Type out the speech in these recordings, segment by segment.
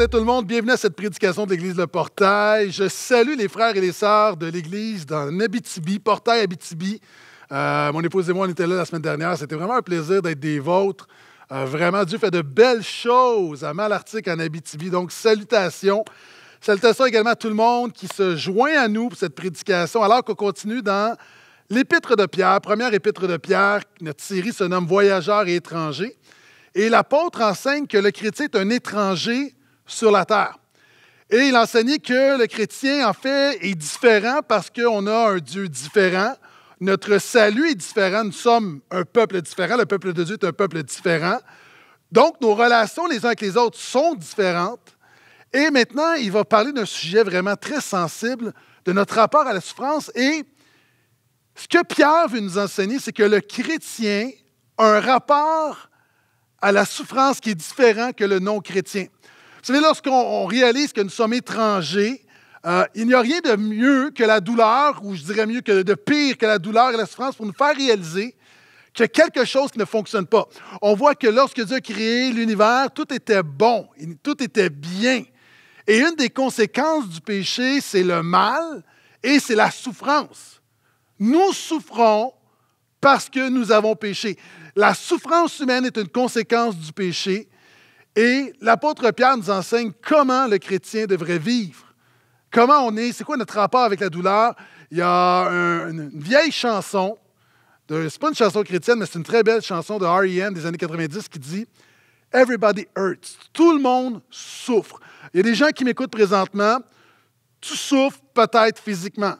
à tout le monde, bienvenue à cette prédication de l'Église Le Portail. Je salue les frères et les sœurs de l'Église dans Abitibi, Portail Abitibi. Euh, mon épouse et moi, on était là la semaine dernière. C'était vraiment un plaisir d'être des vôtres. Euh, vraiment, Dieu fait de belles choses à Malartic en Abitibi. Donc, salutations. Salutations également à tout le monde qui se joint à nous pour cette prédication, alors qu'on continue dans l'Épître de Pierre, première Épître de Pierre. Notre série se nomme Voyageurs et étrangers. Et l'apôtre enseigne que le chrétien est un étranger sur la terre. Et il enseignait que le chrétien, en fait, est différent parce qu'on a un Dieu différent. Notre salut est différent. Nous sommes un peuple différent. Le peuple de Dieu est un peuple différent. Donc, nos relations les uns avec les autres sont différentes. Et maintenant, il va parler d'un sujet vraiment très sensible, de notre rapport à la souffrance. Et ce que Pierre veut nous enseigner, c'est que le chrétien a un rapport à la souffrance qui est différent que le non-chrétien. Vous savez, lorsqu'on réalise que nous sommes étrangers, euh, il n'y a rien de mieux que la douleur, ou je dirais mieux que de pire que la douleur et la souffrance pour nous faire réaliser qu'il y a quelque chose qui ne fonctionne pas. On voit que lorsque Dieu a créé l'univers, tout était bon, tout était bien. Et une des conséquences du péché, c'est le mal et c'est la souffrance. Nous souffrons parce que nous avons péché. La souffrance humaine est une conséquence du péché et l'apôtre Pierre nous enseigne comment le chrétien devrait vivre. Comment on est, c'est quoi notre rapport avec la douleur? Il y a une vieille chanson, c'est pas une chanson chrétienne, mais c'est une très belle chanson de R.E.M. des années 90 qui dit Everybody hurts. Tout le monde souffre. Il y a des gens qui m'écoutent présentement. Tu souffres peut-être physiquement.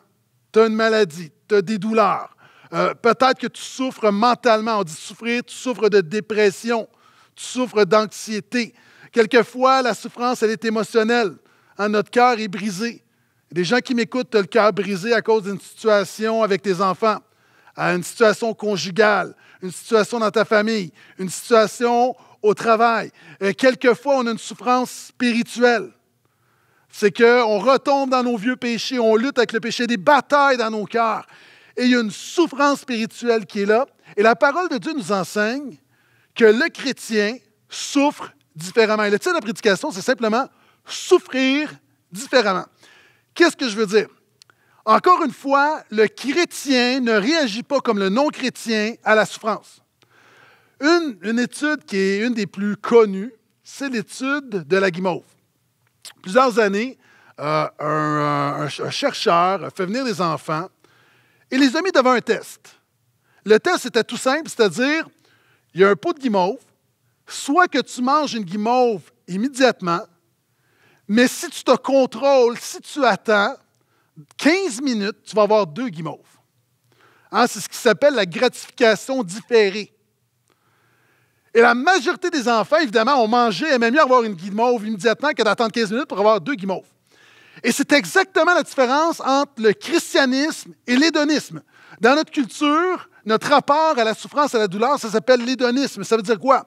Tu as une maladie, tu as des douleurs. Euh, peut-être que tu souffres mentalement. On dit souffrir, tu souffres de dépression tu souffres d'anxiété. Quelquefois, la souffrance, elle est émotionnelle. Hein, notre cœur est brisé. Des gens qui m'écoutent, tu le cœur brisé à cause d'une situation avec tes enfants, à ah, une situation conjugale, une situation dans ta famille, une situation au travail. Et euh, quelquefois, on a une souffrance spirituelle. C'est qu'on retombe dans nos vieux péchés, on lutte avec le péché, des batailles dans nos cœurs. Et il y a une souffrance spirituelle qui est là. Et la parole de Dieu nous enseigne que le chrétien souffre différemment. Et le titre de la prédication, c'est simplement souffrir différemment. Qu'est-ce que je veux dire? Encore une fois, le chrétien ne réagit pas comme le non-chrétien à la souffrance. Une, étude qui est une des plus connues, c'est l'étude de la guimauve. Plusieurs années, euh, euh, un, un chercheur a fait venir des enfants et les a mis devant un test. Le test était tout simple, c'est-à-dire, il y a un pot de guimauve. Soit que tu manges une guimauve immédiatement, mais si tu te contrôles, si tu attends 15 minutes, tu vas avoir deux guimauves. Hein, c'est ce qui s'appelle la gratification différée. Et la majorité des enfants, évidemment, ont mangé, et mieux avoir une guimauve immédiatement que d'attendre 15 minutes pour avoir deux guimauves. Et c'est exactement la différence entre le christianisme et l'hédonisme. Dans notre culture, notre rapport à la souffrance, à la douleur, ça s'appelle l'hédonisme. Ça veut dire quoi?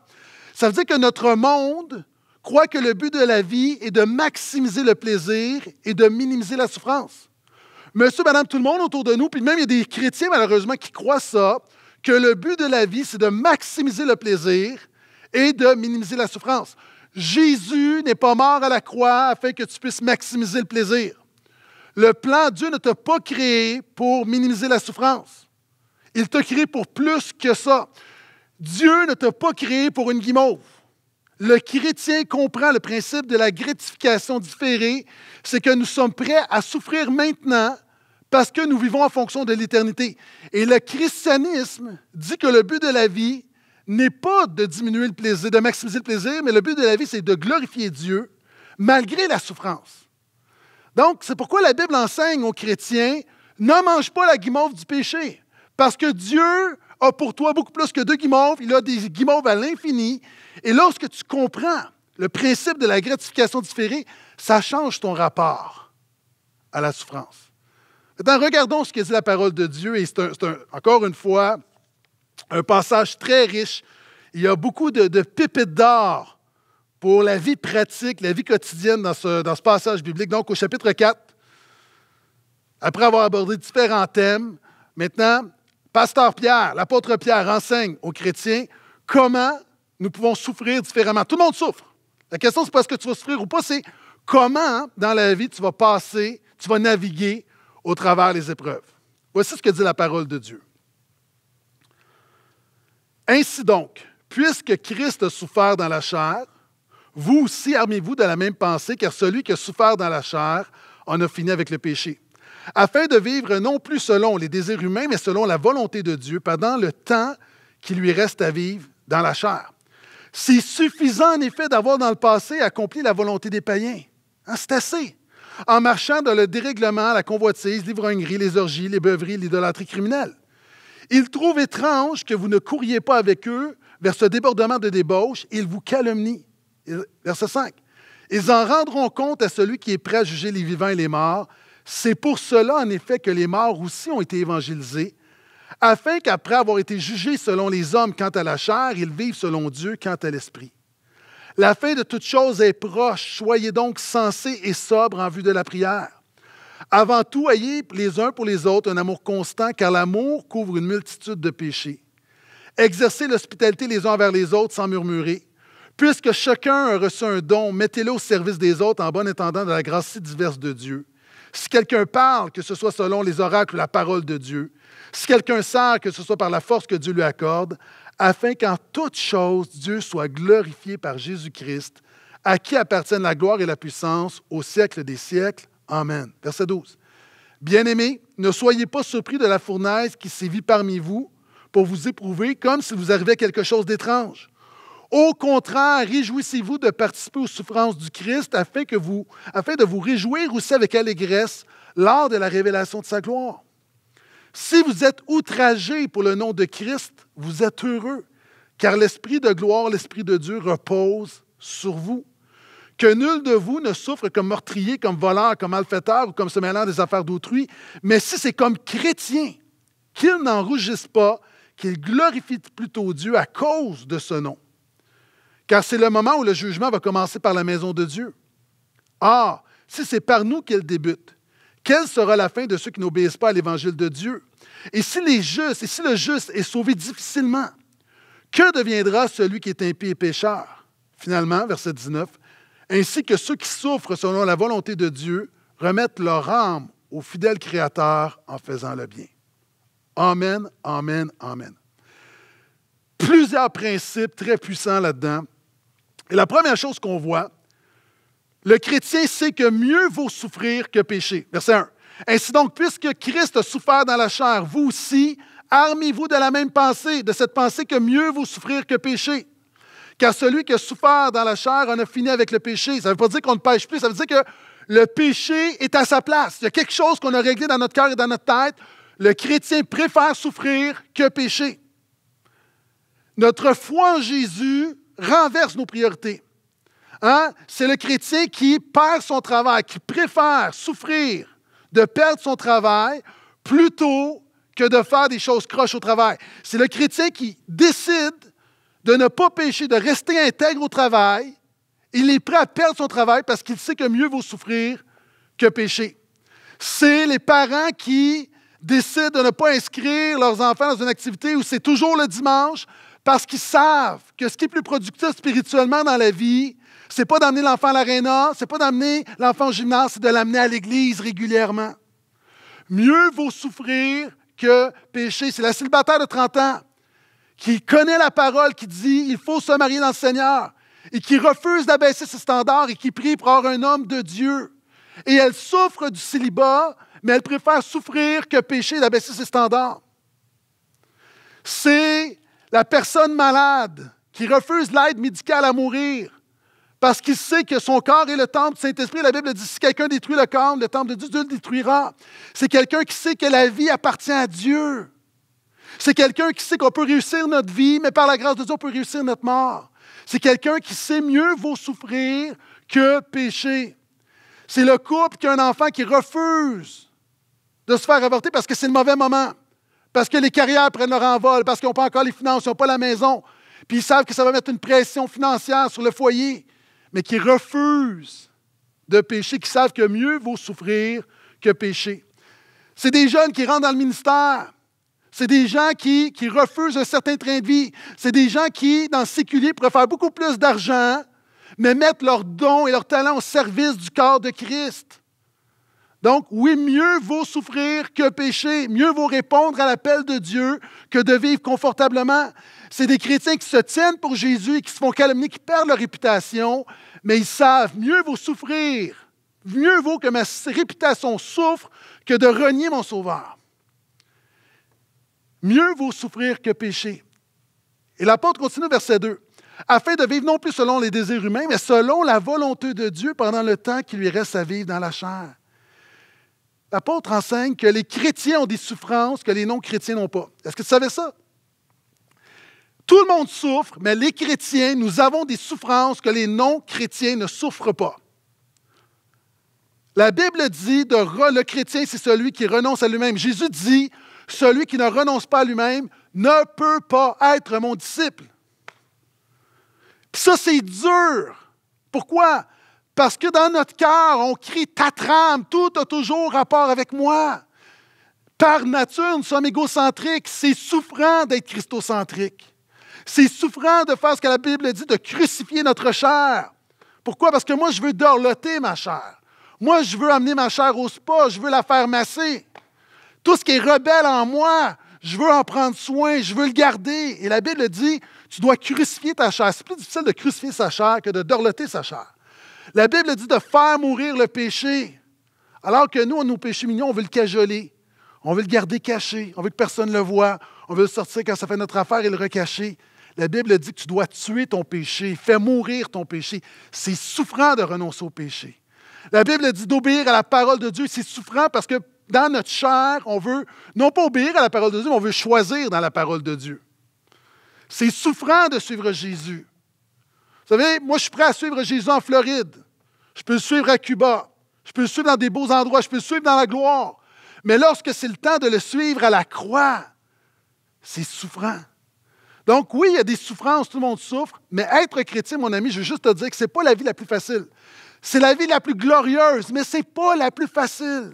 Ça veut dire que notre monde croit que le but de la vie est de maximiser le plaisir et de minimiser la souffrance. Monsieur, madame, tout le monde autour de nous, puis même il y a des chrétiens malheureusement qui croient ça, que le but de la vie, c'est de maximiser le plaisir et de minimiser la souffrance. Jésus n'est pas mort à la croix afin que tu puisses maximiser le plaisir. Le plan Dieu ne t'a pas créé pour minimiser la souffrance. Il t'a créé pour plus que ça. Dieu ne t'a pas créé pour une guimauve. Le chrétien comprend le principe de la gratification différée, c'est que nous sommes prêts à souffrir maintenant parce que nous vivons en fonction de l'éternité. Et le christianisme dit que le but de la vie n'est pas de diminuer le plaisir, de maximiser le plaisir, mais le but de la vie, c'est de glorifier Dieu malgré la souffrance. Donc, c'est pourquoi la Bible enseigne aux chrétiens, ne mange pas la guimauve du péché. Parce que Dieu a pour toi beaucoup plus que deux guimauves. Il a des guimauves à l'infini. Et lorsque tu comprends le principe de la gratification différée, ça change ton rapport à la souffrance. Maintenant, regardons ce que dit la parole de Dieu. Et c'est, encore une fois un passage très riche. Il y a beaucoup de, de pépites d'or pour la vie pratique, la vie quotidienne dans ce, dans ce passage biblique. Donc, au chapitre 4, après avoir abordé différents thèmes, maintenant, Pasteur Pierre, l'apôtre Pierre enseigne aux chrétiens comment nous pouvons souffrir différemment. Tout le monde souffre. La question, c'est pas est-ce que tu vas souffrir ou pas, c'est comment hein, dans la vie tu vas passer, tu vas naviguer au travers des épreuves. Voici ce que dit la parole de Dieu. Ainsi donc, puisque Christ a souffert dans la chair, vous aussi armez-vous de la même pensée, car celui qui a souffert dans la chair en a fini avec le péché afin de vivre non plus selon les désirs humains, mais selon la volonté de Dieu pendant le temps qui lui reste à vivre dans la chair. C'est suffisant en effet d'avoir dans le passé accompli la volonté des païens. Hein, c'est assez. En marchant dans le dérèglement, la convoitise, l'ivrognerie, les orgies, les beuveries, l'idolâtrie criminelle. Ils trouvent étrange que vous ne couriez pas avec eux vers ce débordement de débauche. Ils vous calomnient. Verset 5. Ils en rendront compte à celui qui est prêt à juger les vivants et les morts, c'est pour cela, en effet, que les morts aussi ont été évangélisés, afin qu'après avoir été jugés selon les hommes quant à la chair, ils vivent selon Dieu quant à l'esprit. La fin de toute chose est proche. Soyez donc sensés et sobres en vue de la prière. Avant tout, ayez les uns pour les autres un amour constant, car l'amour couvre une multitude de péchés. Exercez l'hospitalité les uns envers les autres sans murmurer. Puisque chacun a reçu un don, mettez-le au service des autres en bon étendant de la grâce si diverse de Dieu. Si quelqu'un parle, que ce soit selon les oracles ou la parole de Dieu. Si quelqu'un sert, que ce soit par la force que Dieu lui accorde, afin qu'en toute chose, Dieu soit glorifié par Jésus-Christ, à qui appartiennent la gloire et la puissance au siècle des siècles. Amen. Verset 12. Bien-aimés, ne soyez pas surpris de la fournaise qui sévit parmi vous pour vous éprouver comme si vous à quelque chose d'étrange au contraire, réjouissez-vous de participer aux souffrances du Christ afin, que vous, afin de vous réjouir aussi avec allégresse lors de la révélation de sa gloire. Si vous êtes outragés pour le nom de Christ, vous êtes heureux, car l'Esprit de gloire, l'Esprit de Dieu repose sur vous. Que nul de vous ne souffre comme meurtrier, comme voleur, comme malfaiteur ou comme se mêlant des affaires d'autrui, mais si c'est comme chrétien, qu'il n'en rougisse pas, qu'il glorifie plutôt Dieu à cause de ce nom car c'est le moment où le jugement va commencer par la maison de Dieu. Or, si c'est par nous qu'il débute, quelle sera la fin de ceux qui n'obéissent pas à l'Évangile de Dieu? Et si les justes, et si le juste est sauvé difficilement, que deviendra celui qui est impie et pécheur? Finalement, verset 19, ainsi que ceux qui souffrent selon la volonté de Dieu remettent leur âme au fidèle Créateur en faisant le bien. Amen, amen, amen. Plusieurs principes très puissants là-dedans et la première chose qu'on voit, le chrétien sait que mieux vaut souffrir que pécher. Verset 1. Ainsi donc, puisque Christ a souffert dans la chair, vous aussi, armez-vous de la même pensée, de cette pensée que mieux vaut souffrir que pécher. Car celui qui a souffert dans la chair en a fini avec le péché. Ça ne veut pas dire qu'on ne pêche plus, ça veut dire que le péché est à sa place. Il y a quelque chose qu'on a réglé dans notre cœur et dans notre tête. Le chrétien préfère souffrir que pécher. Notre foi en Jésus renverse nos priorités. Hein? C'est le chrétien qui perd son travail, qui préfère souffrir de perdre son travail plutôt que de faire des choses croches au travail. C'est le chrétien qui décide de ne pas pécher, de rester intègre au travail. Il est prêt à perdre son travail parce qu'il sait que mieux vaut souffrir que pécher. C'est les parents qui décident de ne pas inscrire leurs enfants dans une activité où c'est toujours le dimanche parce qu'ils savent que ce qui est plus productif spirituellement dans la vie, c'est pas d'amener l'enfant à l'aréna, c'est pas d'amener l'enfant au gymnase, c'est de l'amener à l'église régulièrement. Mieux vaut souffrir que pécher. C'est la célibataire de 30 ans qui connaît la parole, qui dit il faut se marier dans le Seigneur et qui refuse d'abaisser ses standards et qui prie pour avoir un homme de Dieu. Et elle souffre du célibat, mais elle préfère souffrir que pécher d'abaisser ses standards. C'est la personne malade qui refuse l'aide médicale à mourir parce qu'il sait que son corps est le temple du Saint-Esprit. La Bible dit si quelqu'un détruit le corps, le temple de Dieu, Dieu le détruira. C'est quelqu'un qui sait que la vie appartient à Dieu. C'est quelqu'un qui sait qu'on peut réussir notre vie, mais par la grâce de Dieu, on peut réussir notre mort. C'est quelqu'un qui sait mieux vaut souffrir que pécher. C'est le couple qui a un enfant qui refuse de se faire avorter parce que c'est le mauvais moment parce que les carrières prennent leur envol, parce qu'ils n'ont pas encore les finances, ils n'ont pas la maison, puis ils savent que ça va mettre une pression financière sur le foyer, mais qui refusent de pécher, qui savent que mieux vaut souffrir que pécher. C'est des jeunes qui rentrent dans le ministère. C'est des gens qui, qui refusent un certain train de vie. C'est des gens qui, dans le séculier, préfèrent beaucoup plus d'argent, mais mettent leurs dons et leurs talents au service du corps de Christ. Donc, oui, mieux vaut souffrir que pécher, mieux vaut répondre à l'appel de Dieu que de vivre confortablement. C'est des chrétiens qui se tiennent pour Jésus et qui se font calomnier, qui perdent leur réputation, mais ils savent, mieux vaut souffrir, mieux vaut que ma réputation souffre que de renier mon Sauveur. Mieux vaut souffrir que pécher. Et l'apôtre continue verset 2 afin de vivre non plus selon les désirs humains, mais selon la volonté de Dieu pendant le temps qui lui reste à vivre dans la chair l'apôtre enseigne que les chrétiens ont des souffrances que les non-chrétiens n'ont pas. Est-ce que tu savais ça? Tout le monde souffre, mais les chrétiens, nous avons des souffrances que les non-chrétiens ne souffrent pas. La Bible dit de le chrétien, c'est celui qui renonce à lui-même. Jésus dit celui qui ne renonce pas à lui-même ne peut pas être mon disciple. Puis ça, c'est dur. Pourquoi? Parce que dans notre cœur, on crie ta trame, tout a toujours rapport avec moi. Par nature, nous sommes égocentriques. C'est souffrant d'être christocentrique. C'est souffrant de faire ce que la Bible dit, de crucifier notre chair. Pourquoi? Parce que moi, je veux dorloter ma chair. Moi, je veux amener ma chair au spa, je veux la faire masser. Tout ce qui est rebelle en moi, je veux en prendre soin, je veux le garder. Et la Bible dit, tu dois crucifier ta chair. C'est plus difficile de crucifier sa chair que de dorloter sa chair. La Bible dit de faire mourir le péché. Alors que nous, on nos péchés mignons, on veut le cajoler. On veut le garder caché. On veut que personne ne le voie. On veut le sortir quand ça fait notre affaire et le recacher. La Bible dit que tu dois tuer ton péché, faire mourir ton péché. C'est souffrant de renoncer au péché. La Bible dit d'obéir à la parole de Dieu. C'est souffrant parce que dans notre chair, on veut non pas obéir à la parole de Dieu, mais on veut choisir dans la parole de Dieu. C'est souffrant de suivre Jésus. Vous savez, moi, je suis prêt à suivre Jésus en Floride. Je peux le suivre à Cuba. Je peux le suivre dans des beaux endroits. Je peux le suivre dans la gloire. Mais lorsque c'est le temps de le suivre à la croix, c'est souffrant. Donc oui, il y a des souffrances, tout le monde souffre, mais être chrétien, mon ami, je veux juste te dire que ce n'est pas la vie la plus facile. C'est la vie la plus glorieuse, mais ce n'est pas la plus facile.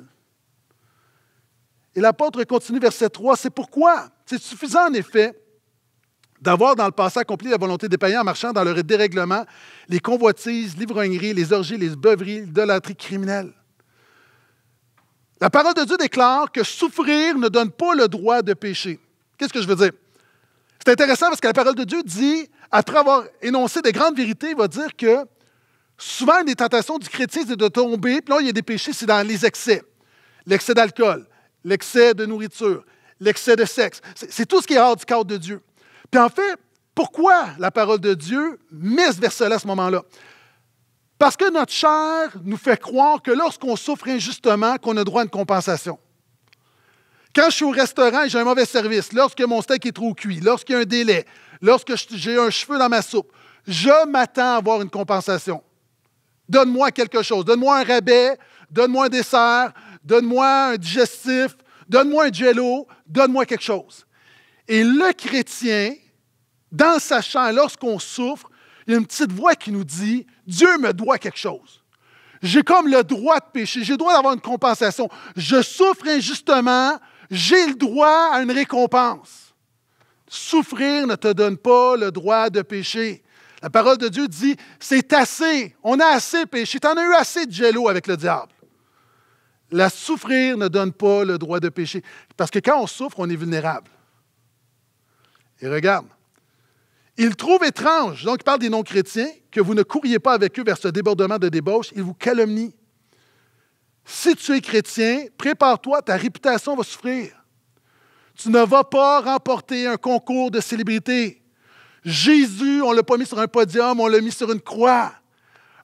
Et l'apôtre continue verset 3, c'est pourquoi, c'est suffisant en effet d'avoir dans le passé accompli la volonté des païens en marchant dans leur dérèglement, les convoitises, l'ivrognerie, les orgies, les beuveries, l'idolâtrie criminelle. La parole de Dieu déclare que souffrir ne donne pas le droit de pécher. Qu'est-ce que je veux dire? C'est intéressant parce que la parole de Dieu dit, après avoir énoncé des grandes vérités, il va dire que souvent, une des tentations du chrétien, c'est de tomber, puis là, il y a des péchés, c'est dans les excès. L'excès d'alcool, l'excès de nourriture, l'excès de sexe. C'est tout ce qui est hors du cadre de Dieu. Puis en fait, pourquoi la parole de Dieu met vers cela à ce moment-là? Parce que notre chair nous fait croire que lorsqu'on souffre injustement, qu'on a droit à une compensation. Quand je suis au restaurant et j'ai un mauvais service, lorsque mon steak est trop cuit, lorsqu'il y a un délai, lorsque j'ai un cheveu dans ma soupe, je m'attends à avoir une compensation. Donne-moi quelque chose. Donne-moi un rabais. Donne-moi un dessert. Donne-moi un digestif. Donne-moi un jello. Donne-moi quelque chose. Et le chrétien, dans sa chair, lorsqu'on souffre, il y a une petite voix qui nous dit Dieu me doit quelque chose. J'ai comme le droit de pécher, j'ai le droit d'avoir une compensation. Je souffre injustement, j'ai le droit à une récompense. Souffrir ne te donne pas le droit de pécher. La parole de Dieu dit C'est assez, on a assez péché, en as eu assez de jello avec le diable. La souffrir ne donne pas le droit de pécher. Parce que quand on souffre, on est vulnérable. Et regarde, il trouve étrange, donc il parle des non-chrétiens, que vous ne couriez pas avec eux vers ce débordement de débauche. Il vous calomnie. Si tu es chrétien, prépare-toi, ta réputation va souffrir. Tu ne vas pas remporter un concours de célébrité. Jésus, on ne l'a pas mis sur un podium, on l'a mis sur une croix.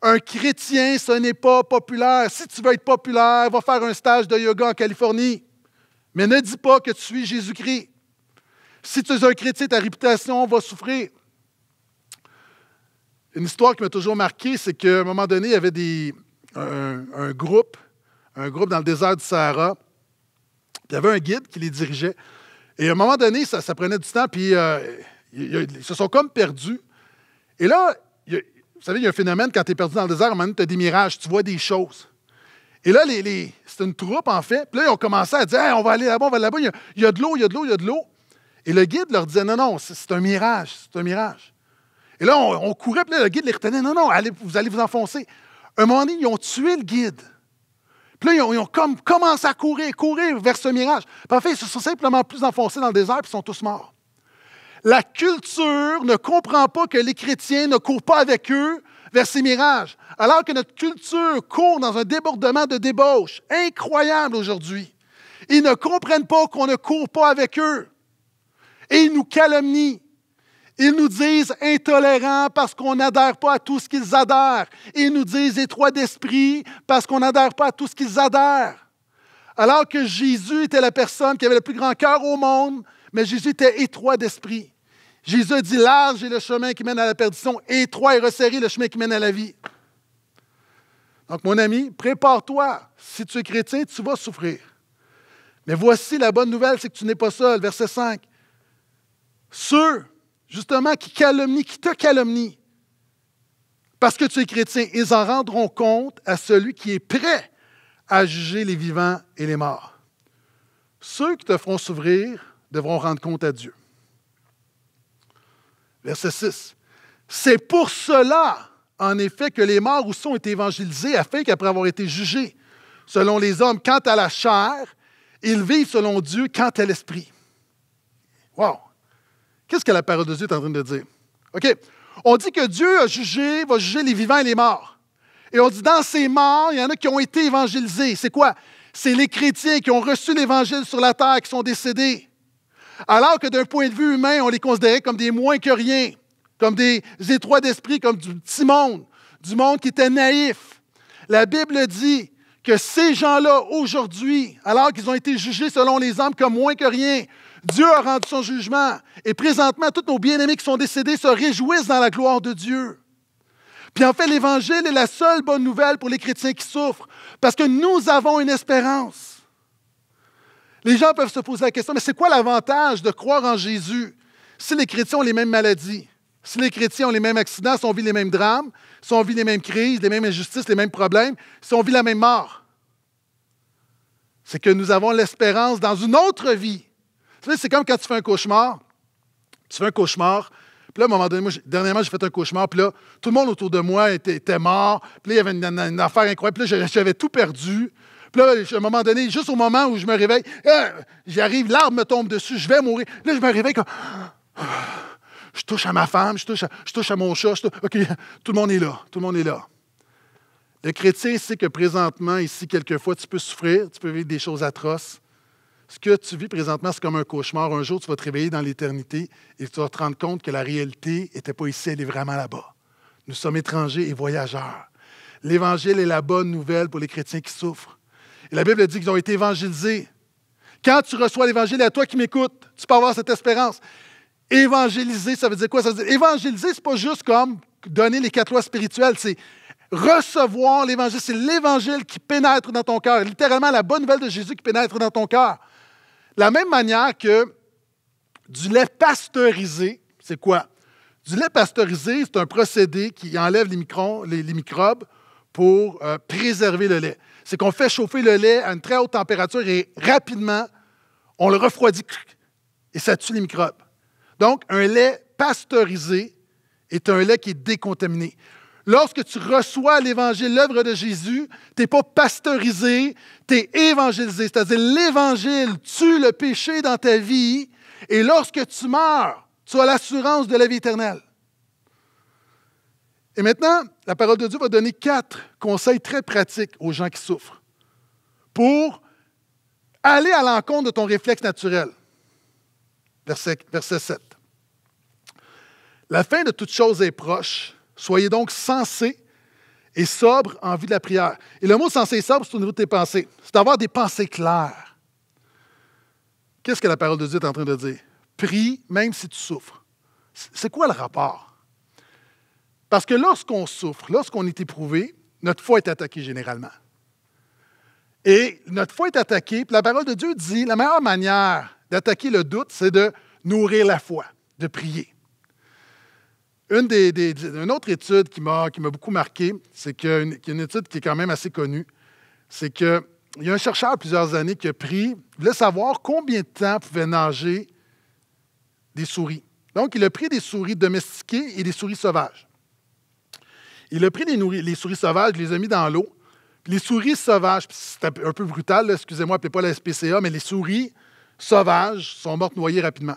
Un chrétien, ce n'est pas populaire. Si tu veux être populaire, va faire un stage de yoga en Californie. Mais ne dis pas que tu suis Jésus-Christ. Si tu es un chrétien, ta réputation va souffrir une histoire qui m'a toujours marqué, c'est qu'à un moment donné, il y avait un, groupe, un groupe dans le désert du Sahara. Il y avait un guide qui les dirigeait. Et à un moment donné, ça, prenait du temps, puis euh, ils, se sont comme perdus. Et là, vous savez, il y a un phénomène, quand tu es perdu dans le désert, à un moment donné, tu as des mirages, tu vois des choses. Et là, les, c'est une troupe, en fait. Puis là, ils ont commencé à dire on va aller là-bas, on va aller là-bas, il y a de l'eau, il y a de l'eau, il y a de l'eau. Et le guide leur disait non, non, c'est un mirage, c'est un mirage. Et là, on, courait, puis le guide les retenait. Non, non, allez, vous allez vous enfoncer. À un moment donné, ils ont tué le guide. Puis là, ils ont, commencé à courir, courir vers ce mirage. Puis en fait, ils se sont simplement plus enfoncés dans le désert, puis ils sont tous morts. La culture ne comprend pas que les chrétiens ne courent pas avec eux vers ces mirages, alors que notre culture court dans un débordement de débauche incroyable aujourd'hui. Ils ne comprennent pas qu'on ne court pas avec eux. Et ils nous calomnient. Ils nous disent intolérants parce qu'on n'adhère pas à tout ce qu'ils adhèrent. Ils nous disent étroits d'esprit parce qu'on n'adhère pas à tout ce qu'ils adhèrent. Alors que Jésus était la personne qui avait le plus grand cœur au monde, mais Jésus était étroit d'esprit. Jésus a dit large est le chemin qui mène à la perdition, étroit et resserré le chemin qui mène à la vie. Donc, mon ami, prépare-toi. Si tu es chrétien, tu vas souffrir. Mais voici la bonne nouvelle, c'est que tu n'es pas seul. Verset 5. Ceux justement, qui calomnie, qui te calomnie, parce que tu es chrétien, ils en rendront compte à celui qui est prêt à juger les vivants et les morts. Ceux qui te feront souffrir devront rendre compte à Dieu. Verset 6. C'est pour cela, en effet, que les morts où sont été évangélisés afin qu'après avoir été jugés selon les hommes quant à la chair, ils vivent selon Dieu quant à l'esprit. Wow! Qu'est-ce que la parole de Dieu est en train de dire? OK. On dit que Dieu a jugé, va juger les vivants et les morts. Et on dit dans ces morts, il y en a qui ont été évangélisés. C'est quoi? C'est les chrétiens qui ont reçu l'Évangile sur la terre, qui sont décédés. Alors que d'un point de vue humain, on les considérait comme des moins que rien, comme des étroits d'esprit, comme du petit monde, du monde qui était naïf. La Bible dit que ces gens-là, aujourd'hui, alors qu'ils ont été jugés selon les hommes comme moins que rien, Dieu a rendu son jugement. Et présentement, tous nos bien-aimés qui sont décédés se réjouissent dans la gloire de Dieu. Puis en fait, l'Évangile est la seule bonne nouvelle pour les chrétiens qui souffrent, parce que nous avons une espérance. Les gens peuvent se poser la question, mais c'est quoi l'avantage de croire en Jésus si les chrétiens ont les mêmes maladies, si les chrétiens ont les mêmes accidents, si on vit les mêmes drames, si on vit les mêmes crises, les mêmes injustices, les mêmes problèmes, si on vit la même mort? C'est que nous avons l'espérance dans une autre vie c'est comme quand tu fais un cauchemar. Tu fais un cauchemar. Puis là, à un moment donné, moi, dernièrement, j'ai fait un cauchemar. Puis là, tout le monde autour de moi était, mort. Puis là, il y avait une, affaire incroyable. Puis là, j'avais tout perdu. Puis là, à un moment donné, juste au moment où je me réveille, euh, j'arrive, l'arbre me tombe dessus, je vais mourir. Là, je me réveille comme. Je touche à ma femme, je touche à, je touche à mon chat. OK, tout le monde est là. Tout le monde est là. Le chrétien sait que présentement, ici, quelquefois, tu peux souffrir, tu peux vivre des choses atroces ce que tu vis présentement, c'est comme un cauchemar. Un jour, tu vas te réveiller dans l'éternité et tu vas te rendre compte que la réalité n'était pas ici, elle est vraiment là-bas. Nous sommes étrangers et voyageurs. L'Évangile est la bonne nouvelle pour les chrétiens qui souffrent. Et la Bible dit qu'ils ont été évangélisés. Quand tu reçois l'Évangile, à toi qui m'écoutes, tu peux avoir cette espérance. Évangéliser, ça veut dire quoi? Ça veut dire évangéliser, c'est pas juste comme donner les quatre lois spirituelles, c'est recevoir l'Évangile. C'est l'Évangile qui pénètre dans ton cœur, littéralement la bonne nouvelle de Jésus qui pénètre dans ton cœur la même manière que du lait pasteurisé, c'est quoi? Du lait pasteurisé, c'est un procédé qui enlève les, microbes pour euh, préserver le lait. C'est qu'on fait chauffer le lait à une très haute température et rapidement, on le refroidit et ça tue les microbes. Donc, un lait pasteurisé est un lait qui est décontaminé. Lorsque tu reçois l'Évangile, l'œuvre de Jésus, tu n'es pas pasteurisé, tu es évangélisé. C'est-à-dire l'Évangile tue le péché dans ta vie et lorsque tu meurs, tu as l'assurance de la vie éternelle. Et maintenant, la parole de Dieu va donner quatre conseils très pratiques aux gens qui souffrent pour aller à l'encontre de ton réflexe naturel. Verset, verset 7. La fin de toute chose est proche. Soyez donc sensés et sobre en vue de la prière. Et le mot sensé et sobre, c'est au niveau de tes pensées. C'est d'avoir des pensées claires. Qu'est-ce que la parole de Dieu est en train de dire? Prie même si tu souffres. C'est quoi le rapport? Parce que lorsqu'on souffre, lorsqu'on est éprouvé, notre foi est attaquée généralement. Et notre foi est attaquée, puis la parole de Dieu dit la meilleure manière d'attaquer le doute, c'est de nourrir la foi, de prier. Une des, autre étude qui m'a beaucoup marqué, c'est qu'une une étude qui est quand même assez connue, c'est qu'il y a un chercheur de plusieurs années qui a pris, voulait savoir combien de temps pouvaient nager des souris. Donc, il a pris des souris domestiquées et des souris sauvages. Il a pris les souris sauvages, il les a mis dans l'eau. Les souris sauvages, c'est un peu brutal, excusez-moi, appelez pas la SPCA, mais les souris sauvages sont mortes noyées rapidement.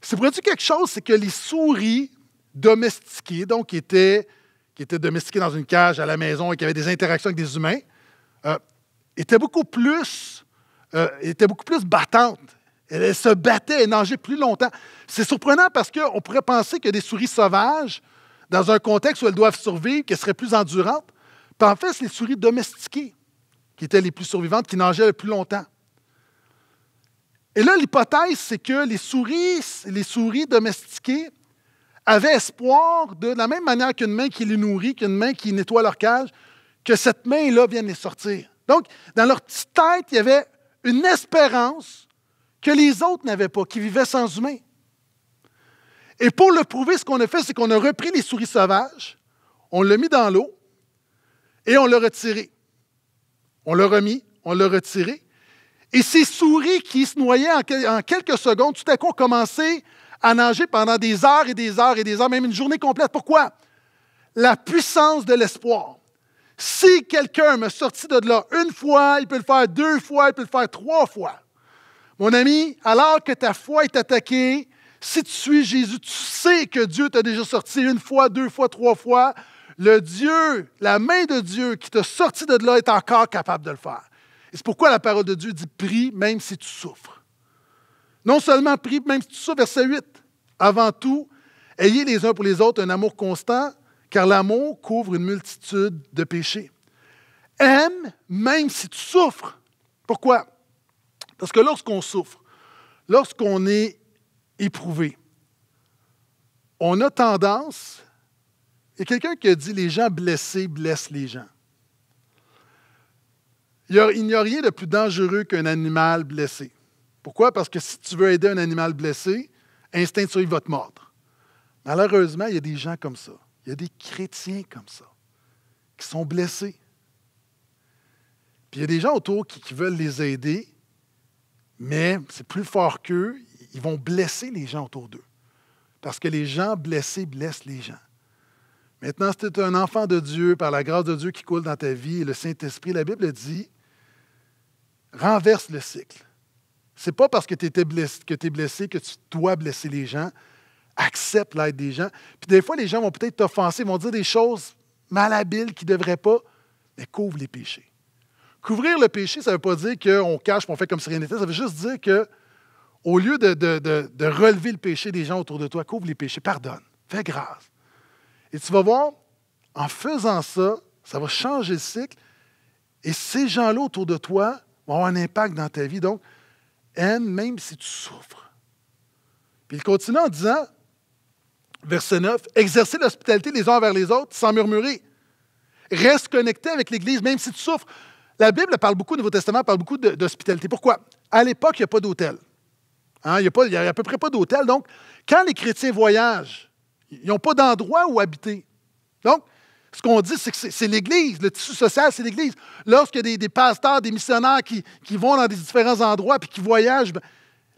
C'est produit quelque chose, c'est que les souris domestiquées, donc qui étaient, domestiquées dans une cage à la maison et qui avaient des interactions avec des humains, euh, étaient beaucoup plus, euh, étaient beaucoup plus battantes. Elles se battaient, elles nageaient plus longtemps. C'est surprenant parce qu'on pourrait penser que des souris sauvages, dans un contexte où elles doivent survivre, qu'elles seraient plus endurantes, en fait, c'est les souris domestiquées qui étaient les plus survivantes, qui nageaient le plus longtemps. Et là, l'hypothèse, c'est que les souris, les souris domestiquées avaient espoir, de, la même manière qu'une main qui les nourrit, qu'une main qui nettoie leur cage, que cette main-là vienne les sortir. Donc, dans leur petite tête, il y avait une espérance que les autres n'avaient pas, qui vivaient sans humain. Et pour le prouver, ce qu'on a fait, c'est qu'on a repris les souris sauvages, on l'a mis dans l'eau et on l'a retiré. On l'a remis, on l'a retiré. Et ces souris qui se noyaient en, quelques secondes, tout à coup, ont commencé à nager pendant des heures et des heures et des heures, même une journée complète. Pourquoi? La puissance de l'espoir. Si quelqu'un me sortit de là une fois, il peut le faire deux fois, il peut le faire trois fois. Mon ami, alors que ta foi est attaquée, si tu suis Jésus, tu sais que Dieu t'a déjà sorti une fois, deux fois, trois fois. Le Dieu, la main de Dieu qui t'a sorti de là est encore capable de le faire. Et c'est pourquoi la parole de Dieu dit prie même si tu souffres. Non seulement prie même si tu souffres, verset 8. Avant tout, ayez les uns pour les autres un amour constant, car l'amour couvre une multitude de péchés. Aime même si tu souffres. Pourquoi? Parce que lorsqu'on souffre, lorsqu'on est éprouvé, on a tendance, il y a quelqu'un qui a dit les gens blessés blessent les gens. Il n'y a, rien de plus dangereux qu'un animal blessé. Pourquoi? Parce que si tu veux aider un animal blessé, instinctivement, il va te mordre. Malheureusement, il y a des gens comme ça. Il y a des chrétiens comme ça, qui sont blessés. Puis il y a des gens autour qui, qui veulent les aider, mais c'est plus fort qu'eux. Ils vont blesser les gens autour d'eux. Parce que les gens blessés blessent les gens. Maintenant, si tu es un enfant de Dieu, par la grâce de Dieu qui coule dans ta vie, et le Saint-Esprit, la Bible dit renverse le cycle. C'est pas parce que tu es blessé, que es blessé que tu dois blesser les gens. Accepte l'aide des gens. Puis des fois, les gens vont peut-être t'offenser, vont dire des choses malhabiles qu'ils ne devraient pas, mais couvre les péchés. Couvrir le péché, ça ne veut pas dire qu'on cache, qu'on fait comme si rien n'était. Ça veut juste dire que, au lieu de relever le péché des gens autour de toi, couvre les péchés, pardonne, fais grâce. Et tu vas voir, en faisant ça, ça va changer le cycle. Et ces gens-là autour de toi vont avoir un impact dans ta vie. Donc, aime même si tu souffres. Puis il continue en disant, verset 9, exercez l'hospitalité les uns envers les autres sans murmurer. Reste connecté avec l'Église, même si tu souffres. La Bible parle beaucoup, le Nouveau Testament parle beaucoup d'hospitalité. Pourquoi? À l'époque, il n'y a pas d'hôtel. Hein, il n'y a, a, à peu près pas d'hôtel. Donc, quand les chrétiens voyagent, ils n'ont pas d'endroit où habiter. Donc, ce qu'on dit, c'est que c'est l'Église, le tissu social, c'est l'Église. Lorsqu'il y a des, pasteurs, des missionnaires qui, vont dans des différents endroits puis qui voyagent, ben,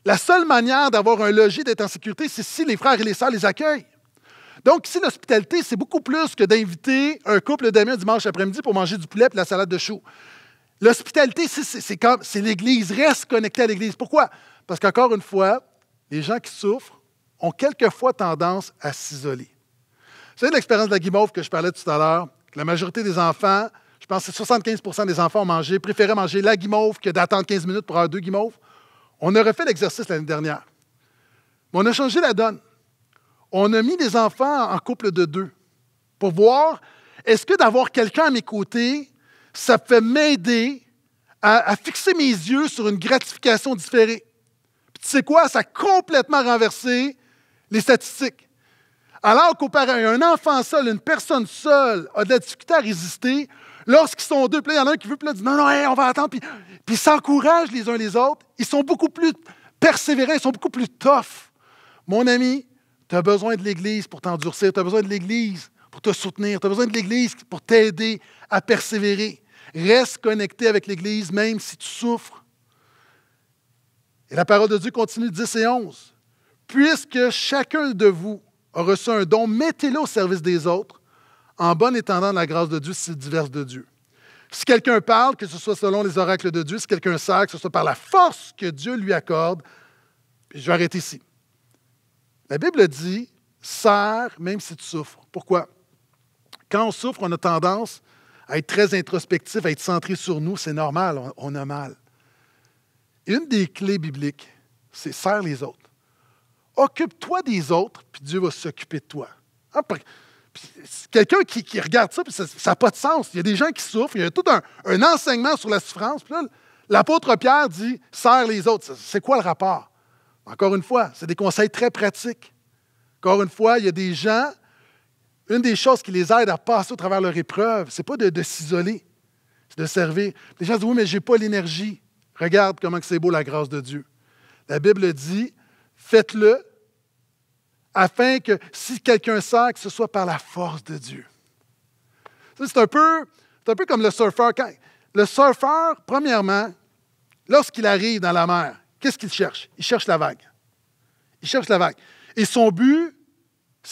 la seule manière d'avoir un logis, d'être en sécurité, c'est si les frères et les sœurs les accueillent. Donc, ici, l'hospitalité, c'est beaucoup plus que d'inviter un couple d'amis dimanche après-midi pour manger du poulet et de la salade de choux. L'hospitalité, c'est comme c'est l'Église, reste connectée à l'Église. Pourquoi? Parce qu'encore une fois, les gens qui souffrent ont quelquefois tendance à s'isoler savez, l'expérience de la guimauve que je parlais tout à l'heure, la majorité des enfants, je pense que 75 des enfants ont mangé, préféraient manger la guimauve que d'attendre 15 minutes pour avoir deux guimauves. On aurait fait l'exercice l'année dernière. Mais on a changé la donne. On a mis les enfants en couple de deux pour voir est-ce que d'avoir quelqu'un à mes côtés, ça fait m'aider à, à, fixer mes yeux sur une gratification différée. Puis tu sais quoi? Ça a complètement renversé les statistiques. Alors qu'auparavant, un enfant seul, une personne seule a de la difficulté à résister, lorsqu'ils sont deux, il y en a un qui veut, plus là, dit non, non, on va attendre, puis, puis ils s'encouragent les uns les autres. Ils sont beaucoup plus persévérants, ils sont beaucoup plus tough. Mon ami, tu as besoin de l'Église pour t'endurcir, tu as besoin de l'Église pour te soutenir, tu as besoin de l'Église pour t'aider à persévérer. Reste connecté avec l'Église, même si tu souffres. Et la parole de Dieu continue 10 et 11. Puisque chacun de vous a reçu un don, mettez-le au service des autres, en bonne étendant la grâce de Dieu si diverse de Dieu. Si quelqu'un parle, que ce soit selon les oracles de Dieu, si quelqu'un sert, que ce soit par la force que Dieu lui accorde, je vais arrêter ici. La Bible dit, serre même si tu souffres. Pourquoi? Quand on souffre, on a tendance à être très introspectif, à être centré sur nous. C'est normal, on, on a mal. Une des clés bibliques, c'est serre les autres. Occupe-toi des autres, puis Dieu va s'occuper de toi. Hein, quelqu'un qui, regarde ça, ça n'a pas de sens. Il y a des gens qui souffrent, il y a tout un, enseignement sur la souffrance. l'apôtre Pierre dit Serre les autres. C'est quoi le rapport Encore une fois, c'est des conseils très pratiques. Encore une fois, il y a des gens, une des choses qui les aide à passer au travers leur épreuve, c'est pas de, s'isoler, c'est de servir. Les gens disent Oui, mais n'ai pas l'énergie. Regarde comment c'est beau la grâce de Dieu. La Bible dit Faites-le afin que si quelqu'un sert, que ce soit par la force de Dieu. C'est un peu, comme le surfeur. le surfeur, premièrement, lorsqu'il arrive dans la mer, qu'est-ce qu'il cherche? Il cherche la vague. Il cherche la vague. Et son but,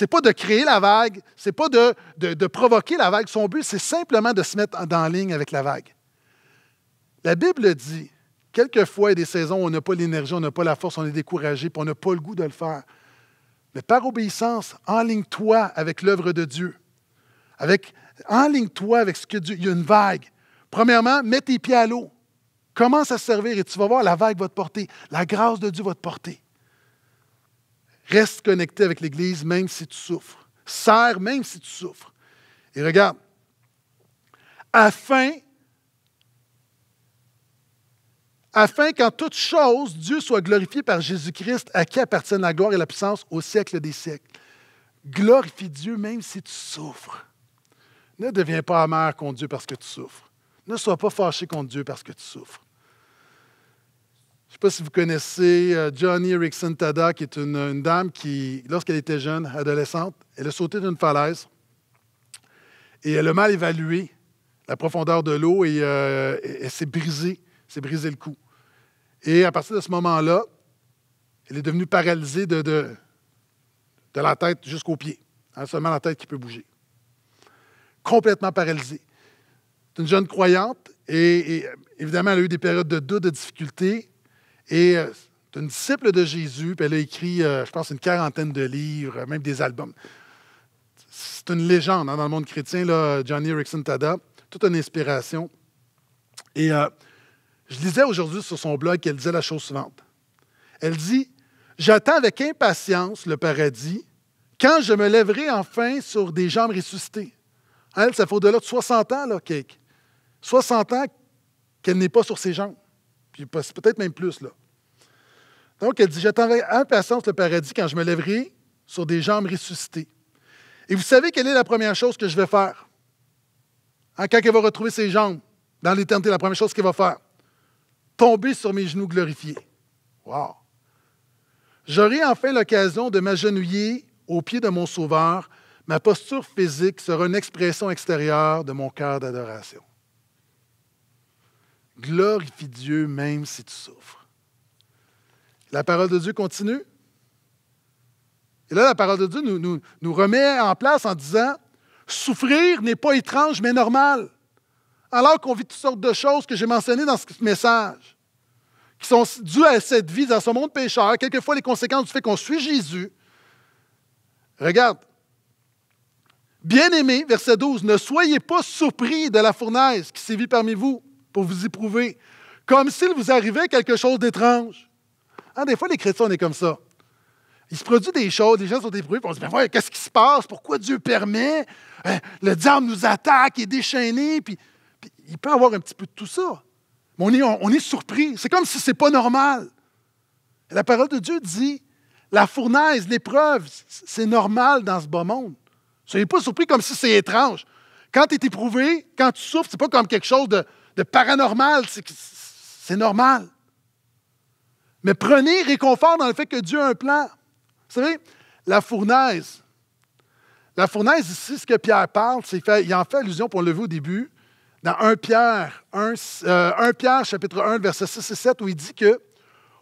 n'est pas de créer la vague, n'est pas de, provoquer la vague. Son but, c'est simplement de se mettre en, ligne avec la vague. La Bible dit, quelquefois, il y a des saisons où on n'a pas l'énergie, on n'a pas la force, on est découragé, puis on n'a pas le goût de le faire. Mais par obéissance, enligne-toi avec l'œuvre de Dieu. Avec, enligne-toi avec ce que Dieu. Il y a une vague. Premièrement, mets tes pieds à l'eau. Commence à servir et tu vas voir, la vague va te porter. La grâce de Dieu va te porter. Reste connecté avec l'Église, même si tu souffres. Sers même si tu souffres. Et regarde, afin afin qu'en toute chose, Dieu soit glorifié par Jésus-Christ, à qui appartiennent la gloire et la puissance au siècle des siècles. Glorifie Dieu même si tu souffres. Ne deviens pas amer contre Dieu parce que tu souffres. Ne sois pas fâché contre Dieu parce que tu souffres. Je ne sais pas si vous connaissez euh, Johnny Erickson Tada, qui est une, dame qui, lorsqu'elle était jeune, adolescente, elle a sauté d'une falaise et elle a mal évalué la profondeur de l'eau et elle euh, s'est brisée, s'est brisé le cou. Et à partir de ce moment-là, elle est devenue paralysée de, de, la tête jusqu'aux pieds. Hein, seulement la tête qui peut bouger. Complètement paralysée. C'est une jeune croyante et, évidemment, elle a eu des périodes de doute, de difficultés. Et euh, c'est une disciple de Jésus. Puis elle a écrit, euh, je pense, une quarantaine de livres, même des albums. C'est une légende hein, dans le monde chrétien, là, Johnny Erickson Tada. Toute une inspiration. Et euh, je lisais aujourd'hui sur son blog qu'elle disait la chose suivante. Elle dit J'attends avec impatience le paradis quand je me lèverai enfin sur des jambes ressuscitées. Elle, ça fait au-delà de 60 ans, là, 60 ans qu'elle n'est pas sur ses jambes. Puis peut-être même plus, là. Donc, elle dit J'attends avec impatience le paradis quand je me lèverai sur des jambes ressuscitées. Et vous savez quelle est la première chose que je vais faire? Hein, quand elle va retrouver ses jambes dans l'éternité, la première chose qu'elle va faire, tomber sur mes genoux glorifiés. Wow! J'aurai enfin l'occasion de m'agenouiller aux pieds de mon Sauveur. Ma posture physique sera une expression extérieure de mon cœur d'adoration. Glorifie Dieu même si tu souffres. La parole de Dieu continue. Et là, la parole de Dieu nous remet en place en disant, souffrir n'est pas étrange mais normal alors qu'on vit toutes sortes de choses que j'ai mentionnées dans ce message, qui sont dues à cette vie, dans ce monde pécheur, quelquefois les conséquences du fait qu'on suit Jésus. Regarde. bien aimé verset 12, ne soyez pas surpris de la fournaise qui sévit parmi vous pour vous éprouver, comme s'il vous arrivait quelque chose d'étrange. Hein, des fois, les chrétiens, on est comme ça. Il se produit des choses, les gens sont puis on se dit, qu'est-ce qui se passe? Pourquoi Dieu permet? Euh, le diable nous attaque, il est déchaîné, puis il peut avoir un petit peu de tout ça. Mais on est, surpris. C'est comme si ce n'est pas normal. la parole de Dieu dit la fournaise, l'épreuve, c'est normal dans ce bas monde. Soyez pas surpris comme si c'est étrange. Quand tu es éprouvé, quand tu souffres, c'est pas comme quelque chose de, paranormal, c'est normal. Mais prenez réconfort dans le fait que Dieu a un plan. Vous savez, la fournaise, la fournaise ici, ce que Pierre parle, c'est il en fait allusion, pour le lever au début, dans 1 Pierre, euh, Pierre chapitre 1, verset 6 et 7, où il dit que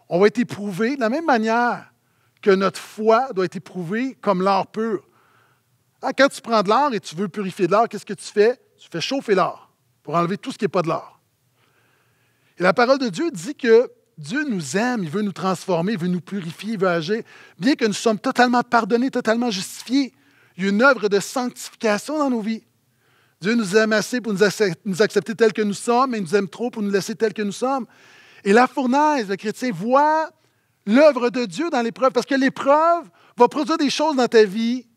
on va être éprouvé de la même manière que notre foi doit être éprouvée comme l'or pur. Ah, quand tu prends de l'or et tu veux purifier de l'or, qu'est-ce que tu fais? Tu fais chauffer l'or pour enlever tout ce qui n'est pas de l'or. Et la parole de Dieu dit que Dieu nous aime, il veut nous transformer, il veut nous purifier, il veut agir. Bien que nous sommes totalement pardonnés, totalement justifiés, il y a une œuvre de sanctification dans nos vies. Dieu nous aime assez pour nous accepter tels que nous sommes, mais nous aime trop pour nous laisser tels que nous sommes. Et la fournaise, le chrétien, voit l'œuvre de Dieu dans l'épreuve, parce que l'épreuve va produire des choses dans ta vie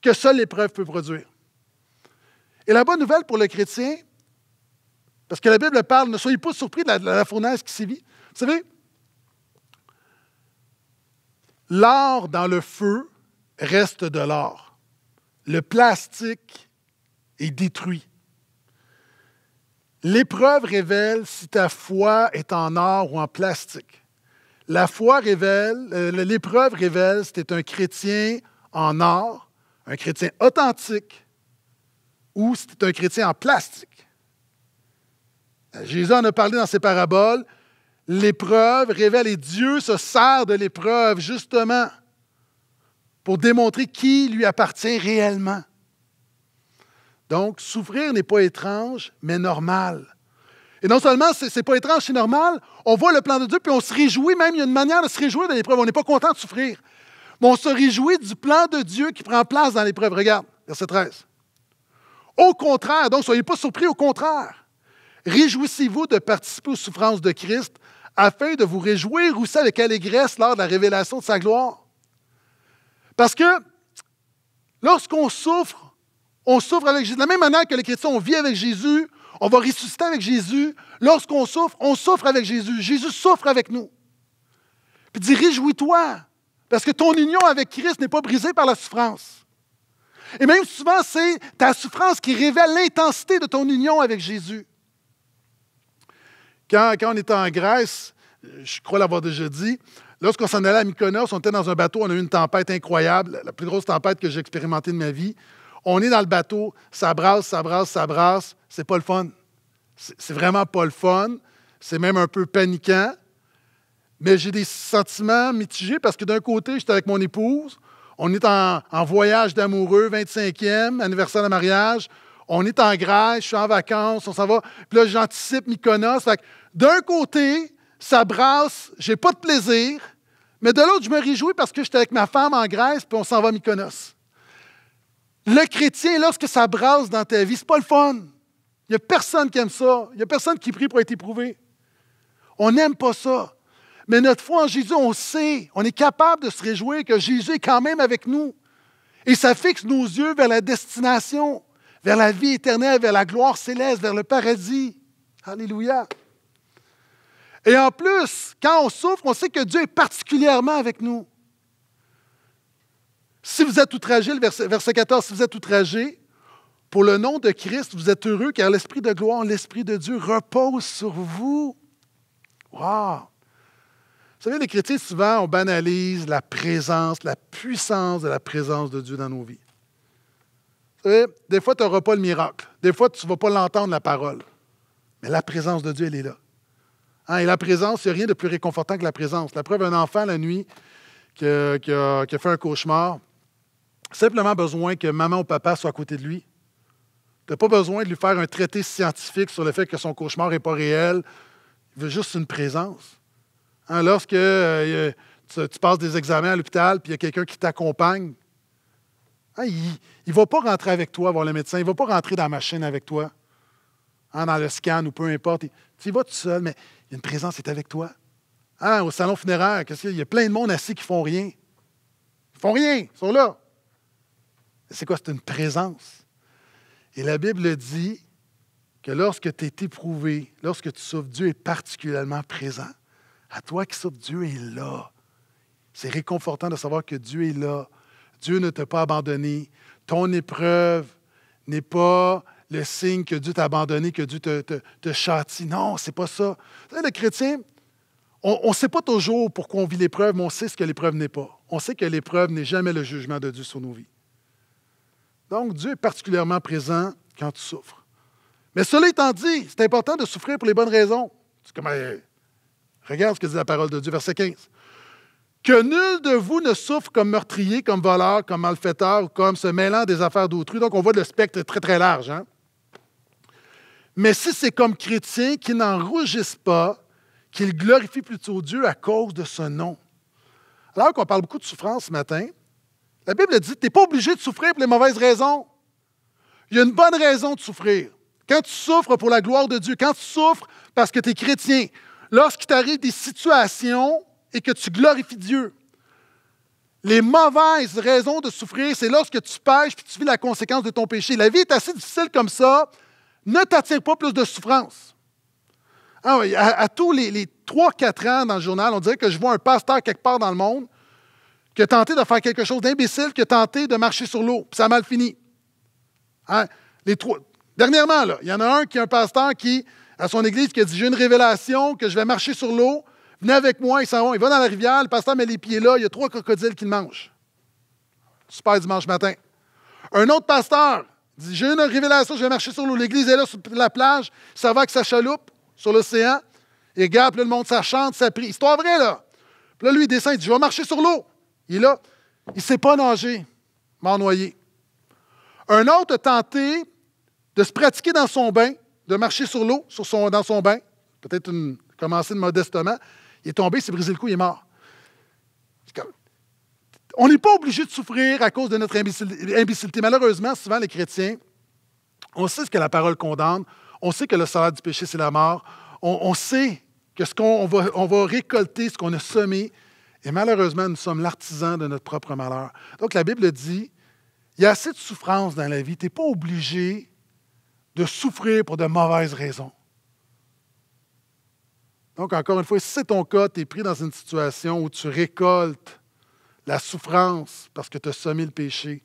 que seule l'épreuve peut produire. Et la bonne nouvelle pour le chrétien, parce que la Bible parle, ne soyez pas surpris de la, fournaise qui sévit. Vous savez, l'or dans le feu reste de l'or. Le plastique détruit. L'épreuve révèle si ta foi est en or ou en plastique. La foi révèle, euh, l'épreuve révèle si tu es un chrétien en or, un chrétien authentique, ou si tu es un chrétien en plastique. Euh, Jésus en a parlé dans ses paraboles. L'épreuve révèle et Dieu se sert de l'épreuve justement pour démontrer qui lui appartient réellement. Donc, souffrir n'est pas étrange, mais normal. Et non seulement c'est, n'est pas étrange, c'est normal, on voit le plan de Dieu, puis on se réjouit même, il y a une manière de se réjouir dans l'épreuve. On n'est pas content de souffrir. Mais on se réjouit du plan de Dieu qui prend place dans l'épreuve. Regarde, verset 13. Au contraire, donc soyez pas surpris, au contraire. Réjouissez-vous de participer aux souffrances de Christ afin de vous réjouir aussi avec allégresse lors de la révélation de sa gloire. Parce que lorsqu'on souffre, on souffre avec Jésus. De la même manière que les chrétiens, on vit avec Jésus, on va ressusciter avec Jésus. Lorsqu'on souffre, on souffre avec Jésus. Jésus souffre avec nous. Puis dit, réjouis-toi, parce que ton union avec Christ n'est pas brisée par la souffrance. Et même souvent, c'est ta souffrance qui révèle l'intensité de ton union avec Jésus. Quand, quand on était en Grèce, je crois l'avoir déjà dit, lorsqu'on s'en allait à Mykonos, on était dans un bateau, on a eu une tempête incroyable, la plus grosse tempête que j'ai expérimentée de ma vie. On est dans le bateau, ça brasse, ça brasse, ça brasse. C'est pas le fun. C'est vraiment pas le fun. C'est même un peu paniquant. Mais j'ai des sentiments mitigés parce que d'un côté, j'étais avec mon épouse. On est en, voyage d'amoureux, 25e, anniversaire de mariage. On est en Grèce, je suis en vacances, on s'en va. Puis là, j'anticipe Mykonos. d'un côté, ça brasse, j'ai pas de plaisir. Mais de l'autre, je me réjouis parce que j'étais avec ma femme en Grèce, puis on s'en va à Mykonos. Le chrétien, lorsque ça brasse dans ta vie, c'est pas le fun. Il n'y a personne qui aime ça. Il n'y a personne qui prie pour être éprouvé. On n'aime pas ça. Mais notre foi en Jésus, on sait, on est capable de se réjouir que Jésus est quand même avec nous. Et ça fixe nos yeux vers la destination, vers la vie éternelle, vers la gloire céleste, vers le paradis. Alléluia. Et en plus, quand on souffre, on sait que Dieu est particulièrement avec nous. Si vous êtes outragé, verset, 14, si vous êtes outragé pour le nom de Christ, vous êtes heureux car l'Esprit de gloire, l'Esprit de Dieu repose sur vous. Wow! Vous savez, les chrétiens, souvent, on banalise la présence, la puissance de la présence de Dieu dans nos vies. Vous savez, des fois, tu n'auras pas le miracle. Des fois, tu ne vas pas l'entendre, la parole. Mais la présence de Dieu, elle est là. Hein, et la présence, il n'y a rien de plus réconfortant que la présence. La preuve, un enfant, la nuit, qui a fait un cauchemar, simplement besoin que maman ou papa soient à côté de lui. Tu n'as pas besoin de lui faire un traité scientifique sur le fait que son cauchemar n'est pas réel. Il veut juste une présence. Hein, lorsque euh, tu, passes des examens à l'hôpital, puis il y a quelqu'un qui t'accompagne, hein, il ne va pas rentrer avec toi voir le médecin, il ne va pas rentrer dans la machine avec toi, hein, dans le scan ou peu importe. Tu vas tout seul, mais une présence est avec toi. au salon funéraire, qu'est-ce qu'il y a? Il y a plein de monde assis qui font rien. Ils font rien, ils sont là c'est quoi? C'est une présence. Et la Bible dit que lorsque tu es éprouvé, lorsque tu souffres, Dieu est particulièrement présent. À toi qui souffres, Dieu est là. C'est réconfortant de savoir que Dieu est là. Dieu ne t'a pas abandonné. Ton épreuve n'est pas le signe que Dieu t'a abandonné, que Dieu te, te, châtie. Non, c'est pas ça. Vous savez, le chrétien, on ne sait pas toujours pourquoi on vit l'épreuve, mais on sait ce que l'épreuve n'est pas. On sait que l'épreuve n'est jamais le jugement de Dieu sur nos vies. Donc, Dieu est particulièrement présent quand tu souffres. Mais cela étant dit, c'est important de souffrir pour les bonnes raisons. Euh, regarde ce que dit la parole de Dieu, verset 15. Que nul de vous ne souffre comme meurtrier, comme voleur, comme malfaiteur, ou comme se mêlant des affaires d'autrui. Donc, on voit le spectre très, très large. Hein. Mais si c'est comme chrétien qui n'en rougisse pas, qu'il glorifie plutôt Dieu à cause de ce nom. Alors qu'on parle beaucoup de souffrance ce matin, la Bible dit, tu n'es pas obligé de souffrir pour les mauvaises raisons. Il y a une bonne raison de souffrir. Quand tu souffres pour la gloire de Dieu, quand tu souffres parce que tu es chrétien, lorsqu'il t'arrive des situations et que tu glorifies Dieu, les mauvaises raisons de souffrir, c'est lorsque tu pèches puis tu vis la conséquence de ton péché. La vie est assez difficile comme ça. Ne t'attire pas plus de souffrance. Ah à, tous les 3-4 ans dans le journal, on dirait que je vois un pasteur quelque part dans le monde qui a tenté de faire quelque chose d'imbécile, qui a tenté de marcher sur l'eau, puis ça a mal fini. Hein? Les trois. Dernièrement, là, il y en a un qui est un pasteur qui, à son église, qui a dit J'ai une révélation, que je vais marcher sur l'eau, venez avec moi, ils s'en va. Il va dans la rivière, le pasteur met les pieds là, il y a trois crocodiles qui le mangent. Super dimanche matin. Un autre pasteur dit J'ai une révélation, je vais marcher sur l'eau. L'église est là sur la plage, ça va avec sa chaloupe sur l'océan. Et regarde, le monde, ça chante, ça prie. Histoire vraie, là. Puis là, lui, il descend, il dit Je vais marcher sur l'eau. Il là. Il ne sait pas nager, mort noyé. Un autre a tenté de se pratiquer dans son bain, de marcher sur l'eau dans son bain. Peut-être commencer modestement. Il est tombé, il s'est brisé le cou, il est mort. On n'est pas obligé de souffrir à cause de notre imbécilité. Malheureusement, souvent, les chrétiens, on sait ce que la parole condamne, on sait que le salaire du péché, c'est la mort, on, sait que ce qu'on va, va, récolter, ce qu'on a semé, et malheureusement, nous sommes l'artisan de notre propre malheur. Donc la Bible dit, il y a assez de souffrance dans la vie. Tu n'es pas obligé de souffrir pour de mauvaises raisons. Donc encore une fois, si c'est ton cas, tu es pris dans une situation où tu récoltes la souffrance parce que tu as semé le péché.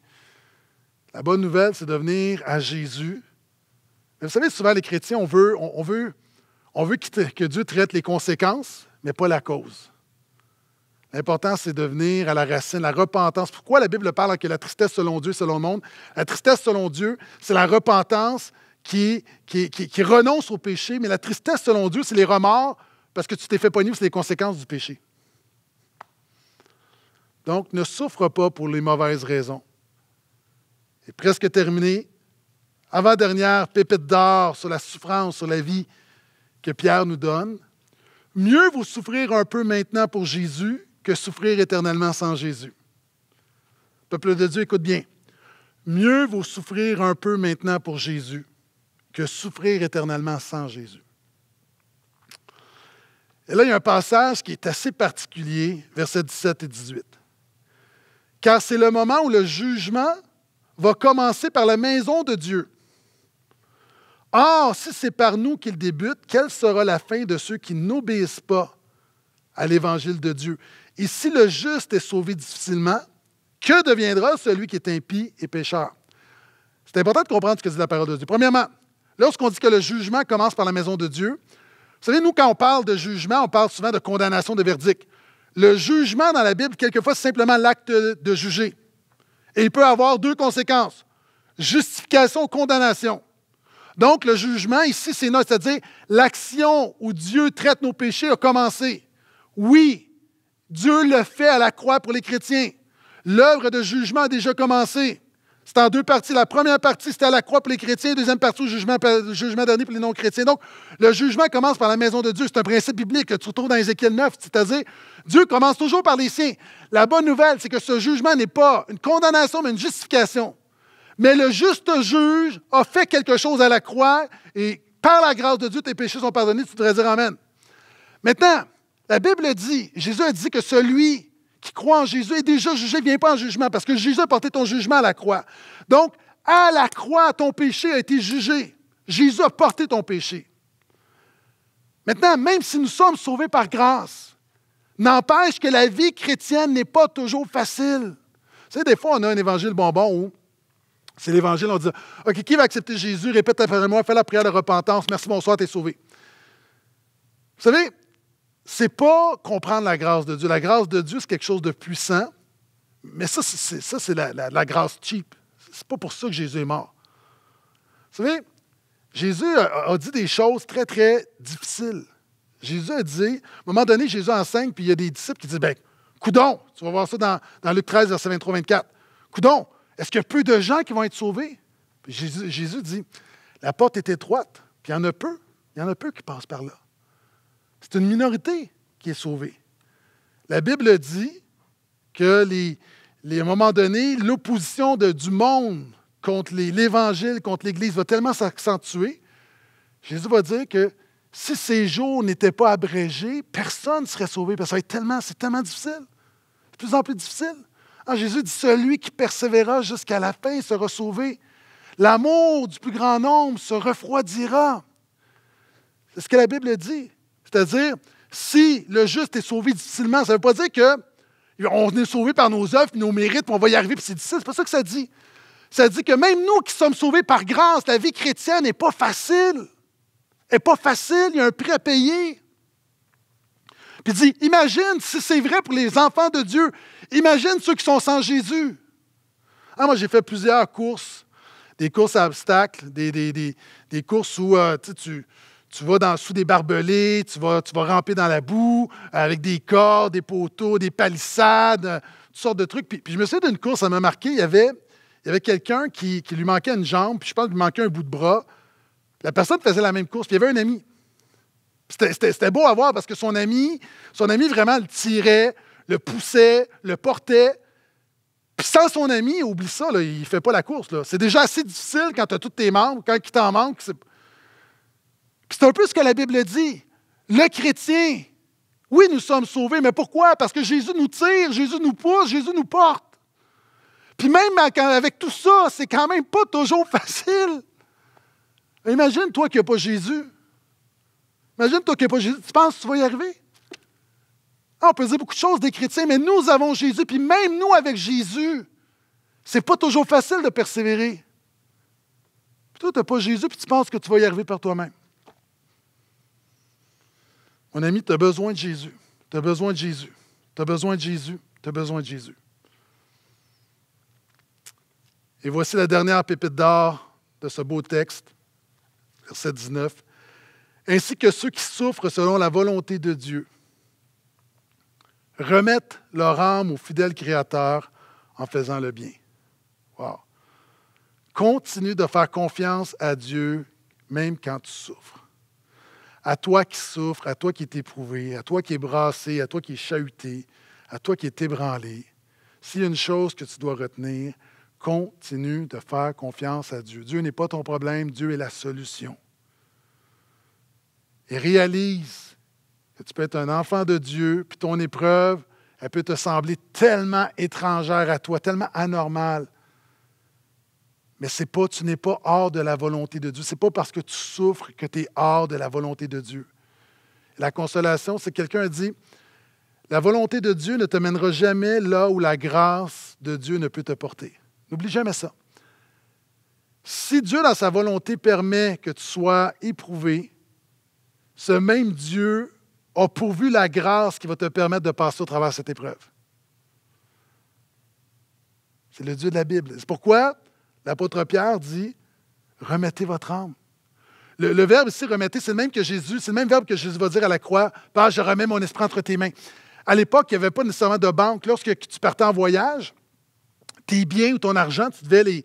La bonne nouvelle, c'est de venir à Jésus. vous savez, souvent les chrétiens, on veut, veut, on veut que Dieu traite les conséquences, mais pas la cause. L'important, c'est de venir à la racine, la repentance. Pourquoi la Bible parle que la tristesse selon Dieu, selon le monde? La tristesse selon Dieu, c'est la repentance qui, qui, renonce au péché, mais la tristesse selon Dieu, c'est les remords parce que tu t'es fait pogner, c'est les conséquences du péché. Donc, ne souffre pas pour les mauvaises raisons. Et presque terminé, avant-dernière pépite d'or sur la souffrance, sur la vie que Pierre nous donne. Mieux vaut souffrir un peu maintenant pour Jésus que souffrir éternellement sans Jésus. Peuple de Dieu, écoute bien. Mieux vaut souffrir un peu maintenant pour Jésus que souffrir éternellement sans Jésus. Et là, il y a un passage qui est assez particulier, versets 17 et 18. Car c'est le moment où le jugement va commencer par la maison de Dieu. Or, si c'est par nous qu'il débute, quelle sera la fin de ceux qui n'obéissent pas à l'évangile de Dieu et si le juste est sauvé difficilement, que deviendra celui qui est impie et pécheur? C'est important de comprendre ce que dit la parole de Dieu. Premièrement, lorsqu'on dit que le jugement commence par la maison de Dieu, vous savez, nous, quand on parle de jugement, on parle souvent de condamnation, de verdict. Le jugement dans la Bible, quelquefois, c'est simplement l'acte de juger. Et il peut avoir deux conséquences justification ou condamnation. Donc, le jugement ici, c'est c'est-à-dire l'action où Dieu traite nos péchés a commencé. Oui, Dieu le fait à la croix pour les chrétiens. L'œuvre de jugement a déjà commencé. C'est en deux parties. La première partie, c'était à la croix pour les chrétiens. La deuxième partie, jugement, le jugement dernier pour les non-chrétiens. Donc, le jugement commence par la maison de Dieu. C'est un principe biblique que tu retrouves dans Ézéchiel 9. C'est-à-dire, Dieu commence toujours par les siens. La bonne nouvelle, c'est que ce jugement n'est pas une condamnation, mais une justification. Mais le juste juge a fait quelque chose à la croix et par la grâce de Dieu, tes péchés sont pardonnés. Tu devrais dire Amen. Maintenant, la Bible dit, Jésus a dit que celui qui croit en Jésus est déjà jugé, ne vient pas en jugement, parce que Jésus a porté ton jugement à la croix. Donc, à la croix, ton péché a été jugé. Jésus a porté ton péché. Maintenant, même si nous sommes sauvés par grâce, n'empêche que la vie chrétienne n'est pas toujours facile. Tu sais, des fois, on a un évangile bonbon où c'est l'évangile, on dit OK, qui va accepter Jésus Répète après moi, fais la prière de repentance. Merci, bonsoir, es sauvé. Vous savez, c'est pas comprendre la grâce de Dieu. La grâce de Dieu, c'est quelque chose de puissant, mais ça, c'est, la, grâce cheap. C'est pas pour ça que Jésus est mort. Vous savez, Jésus a, dit des choses très, très difficiles. Jésus a dit, à un moment donné, Jésus enseigne, puis il y a des disciples qui disent Ben, coudon, tu vas voir ça dans, Luc 13, verset 23-24. Coudon, est-ce qu'il y a peu de gens qui vont être sauvés Jésus dit La porte est étroite, puis il y en a peu. Il y en a peu qui passent par là. C'est une minorité qui est sauvée. La Bible dit que les, les à un moment donné, l'opposition du monde contre l'Évangile, contre l'Église va tellement s'accentuer. Jésus va dire que si ces jours n'étaient pas abrégés, personne ne serait sauvé, parce que c'est tellement, difficile. de plus en plus difficile. Ah, Jésus dit, celui qui persévérera jusqu'à la fin sera sauvé. L'amour du plus grand nombre se refroidira. C'est ce que la Bible dit. C'est-à-dire, si le juste est sauvé difficilement, ça ne veut pas dire que est sauvé par nos œuvres, nos mérites, puis on va y arriver, puis c'est difficile. C'est pas ça que ça dit. Ça dit que même nous qui sommes sauvés par grâce, la vie chrétienne n'est pas facile. Elle n'est pas facile, il y a un prix à payer. Puis dit, imagine si c'est vrai pour les enfants de Dieu, imagine ceux qui sont sans Jésus. Ah, moi, j'ai fait plusieurs courses, des courses à obstacles, des, courses où euh, tu, tu vas dans sous des barbelés, tu vas, ramper dans la boue avec des cordes, des poteaux, des palissades, euh, toutes sortes de trucs. Puis, je me souviens d'une course, ça m'a marqué. Il y avait, quelqu'un qui, lui manquait une jambe, puis je pense qu'il lui manquait un bout de bras. La personne faisait la même course, puis il y avait un ami. C'était beau à voir parce que son ami, son ami vraiment le tirait, le poussait, le portait. Puis sans son ami, oublie ça, il ne fait pas la course. C'est déjà assez difficile quand tu as tous tes membres, quand il t'en manque. C'est un peu ce que la Bible dit. Le chrétien, oui, nous sommes sauvés, mais pourquoi? Parce que Jésus nous tire, Jésus nous pousse, Jésus nous porte. Puis même avec tout ça, c'est quand même pas toujours facile. Imagine-toi qu'il n'y a pas Jésus. Imagine-toi qu'il n'y a pas Jésus. Tu penses que tu vas y arriver? Ah, on peut dire beaucoup de choses des chrétiens, mais nous avons Jésus, puis même nous avec Jésus, c'est pas toujours facile de persévérer. Puis toi, tu n'as pas Jésus, puis tu penses que tu vas y arriver par toi-même. Mon ami, tu as besoin de Jésus. Tu as besoin de Jésus. Tu as besoin de Jésus. Tu as besoin de Jésus. Et voici la dernière pépite d'or de ce beau texte, verset 19. Ainsi que ceux qui souffrent selon la volonté de Dieu remettent leur âme au fidèle Créateur en faisant le bien. Wow. Continue de faire confiance à Dieu même quand tu souffres à toi qui souffres, à toi qui es éprouvé, à toi qui est brassé, à toi qui est chahuté, à toi qui est ébranlé. S'il y a une chose que tu dois retenir, continue de faire confiance à Dieu. Dieu n'est pas ton problème, Dieu est la solution. Et réalise que tu peux être un enfant de Dieu, puis ton épreuve, elle peut te sembler tellement étrangère à toi, tellement anormale. Mais c'est pas, tu n'es pas hors de la volonté de Dieu. Ce n'est pas parce que tu souffres que tu es hors de la volonté de Dieu. La consolation, c'est quelqu'un dit, la volonté de Dieu ne te mènera jamais là où la grâce de Dieu ne peut te porter. N'oublie jamais ça. Si Dieu, dans sa volonté, permet que tu sois éprouvé, ce même Dieu a pourvu la grâce qui va te permettre de passer au travers de cette épreuve. C'est le Dieu de la Bible. C'est pourquoi L'apôtre Pierre dit remettez votre âme. Le, verbe ici, remettez, c'est le même que Jésus, c'est le même verbe que Jésus va dire à la croix Père, je remets mon esprit entre tes mains. À l'époque, il n'y avait pas nécessairement de banque. Lorsque tu partais en voyage, tes biens ou ton argent, tu les.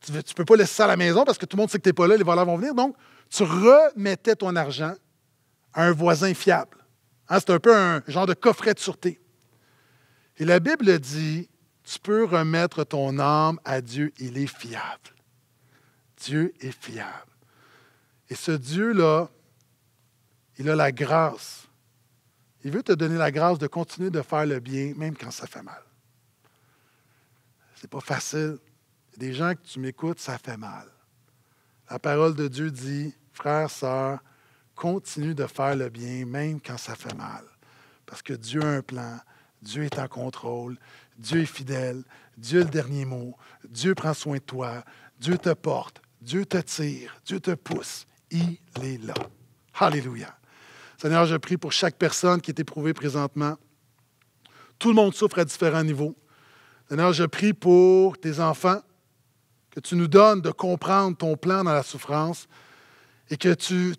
Tu ne peux pas laisser ça à la maison parce que tout le monde sait que tu n'es pas là, les voleurs vont venir. Donc, tu remettais ton argent à un voisin fiable. C'était hein, c'est un peu un genre de coffret de sûreté. Et la Bible dit tu peux remettre ton âme à Dieu. Il est fiable. Dieu est fiable. Et ce Dieu-là, il a la grâce. Il veut te donner la grâce de continuer de faire le bien, même quand ça fait mal. C'est pas facile. Il y a des gens que tu m'écoutes, ça fait mal. La parole de Dieu dit, frère, sœurs, continue de faire le bien, même quand ça fait mal. Parce que Dieu a un plan, Dieu est en contrôle, Dieu est fidèle, Dieu est le dernier mot, Dieu prend soin de toi, Dieu te porte, Dieu te tire, Dieu te pousse. Il est là. Alléluia. Seigneur, je prie pour chaque personne qui est éprouvée présentement. Tout le monde souffre à différents niveaux. Seigneur, je prie pour tes enfants, que tu nous donnes de comprendre ton plan dans la souffrance et que, tu,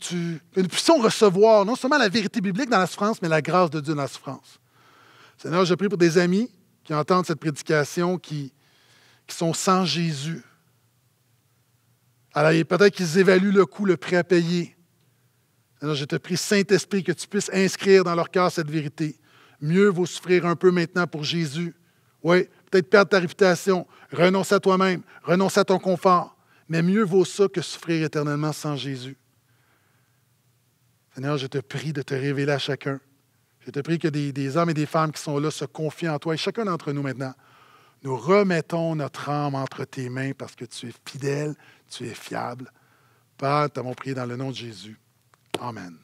nous puissions recevoir non seulement la vérité biblique dans la souffrance, mais la grâce de Dieu dans la souffrance. Seigneur, je prie pour des amis qui entendent cette prédication, qui, sont sans Jésus. Alors peut-être qu'ils évaluent le coût, le prix à payer. Alors je te prie, Saint-Esprit, que tu puisses inscrire dans leur cœur cette vérité. Mieux vaut souffrir un peu maintenant pour Jésus. Oui, peut-être perdre ta réputation, renoncer à toi-même, renoncer à ton confort, mais mieux vaut ça que souffrir éternellement sans Jésus. Seigneur, je te prie de te révéler à chacun. Je te prie que des, hommes et des femmes qui sont là se confient en toi. Et chacun d'entre nous maintenant, nous remettons notre âme entre tes mains parce que tu es fidèle, tu es fiable. Père, mon prié dans le nom de Jésus. Amen.